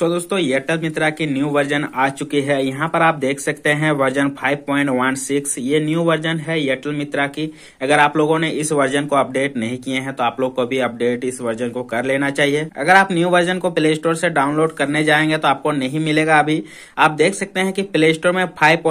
सो so, दोस्तों Airtel Mitra की new version आ चुकी है यहाँ पर आप देख सकते हैं वर्जन 5.16 ये न्यू वर्जन है एयरटेल मित्रा की अगर आप लोगों ने इस वर्जन को अपडेट नहीं किए हैं तो आप लोग को भी अपडेट इस वर्जन को कर लेना चाहिए अगर आप न्यू वर्जन को प्ले स्टोर से डाउनलोड करने जाएंगे तो आपको नहीं मिलेगा अभी आप देख सकते हैं कि प्ले स्टोर में फाइव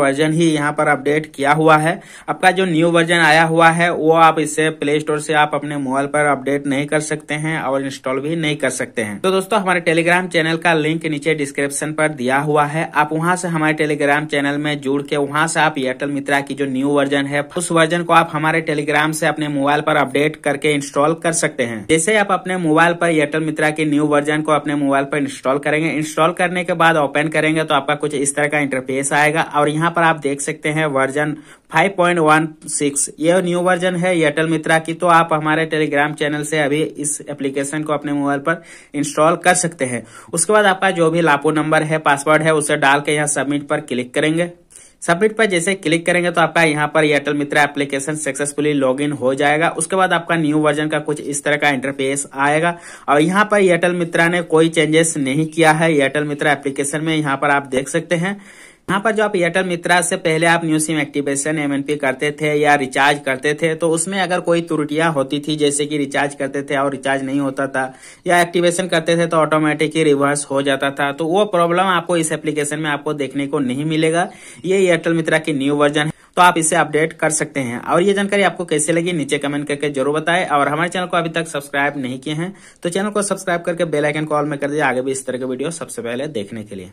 वर्जन ही यहाँ पर अपडेट किया हुआ है आपका जो न्यू वर्जन आया हुआ है वो आप इसे प्ले स्टोर से आप अपने मोबाइल पर अपडेट नहीं कर सकते हैं और इंस्टॉल भी नहीं कर सकते हैं तो दोस्तों हमारे टेलीग्राम टेलीग्राम चैनल का लिंक नीचे डिस्क्रिप्शन पर दिया हुआ है आप वहां से हमारे टेलीग्राम चैनल में जुड़ के वहां से आप एयरटेल मित्रा की जो न्यू वर्जन है उस वर्जन को आप हमारे टेलीग्राम से अपने मोबाइल पर अपडेट करके इंस्टॉल कर सकते हैं जैसे आप अपने मोबाइल पर एयरटेल मित्रा के न्यू वर्जन को अपने मोबाइल पर इंस्टॉल करेंगे इंस्टॉल करने के बाद ओपन करेंगे तो आपका कुछ इस तरह का इंटरफेस आएगा और यहाँ पर आप देख सकते हैं वर्जन 5.16 ये न्यू वर्जन है एयरटेल मित्रा की तो आप हमारे टेलीग्राम चैनल से अभी इस एप्लीकेशन को अपने मोबाइल पर इंस्टॉल कर सकते हैं उसके बाद आपका जो भी लापो नंबर है पासवर्ड है उसे डाल के यहाँ सबमिट पर क्लिक करेंगे सबमिट पर जैसे क्लिक करेंगे तो आपका यहाँ पर Airtel Mitra application successfully login हो जाएगा उसके बाद आपका न्यू वर्जन का कुछ इस तरह का इंटरफेस आएगा और यहाँ पर एयरटेल मित्रा ने कोई चेंजेस नहीं किया है एयरटेल मित्र एप्लीकेशन में यहाँ पर आप देख सकते हैं यहाँ पर जो आप एयरटेल मित्रा से पहले आप न्यू सिम एक्टिवेशन एमएनपी करते थे या रिचार्ज करते थे तो उसमें अगर कोई त्रुटियां होती थी जैसे कि रिचार्ज करते थे और रिचार्ज नहीं होता था या एक्टिवेशन करते थे तो ऑटोमेटिक ही रिवर्स हो जाता था तो वो प्रॉब्लम आपको इस एप्लीकेशन में आपको देखने को नहीं मिलेगा ये एयरटेल मित्रा की न्यू वर्जन है तो आप इसे अपडेट कर सकते हैं और ये जानकारी आपको कैसे लगी नीचे कमेंट करके जरूर बताएं और हमारे चैनल को अभी तक सब्सक्राइब नहीं किए हैं तो चैनल को सब्सक्राइब करके बेल आइकन कॉल में कर दिया आगे भी इस तरह के वीडियो सबसे पहले देखने के लिए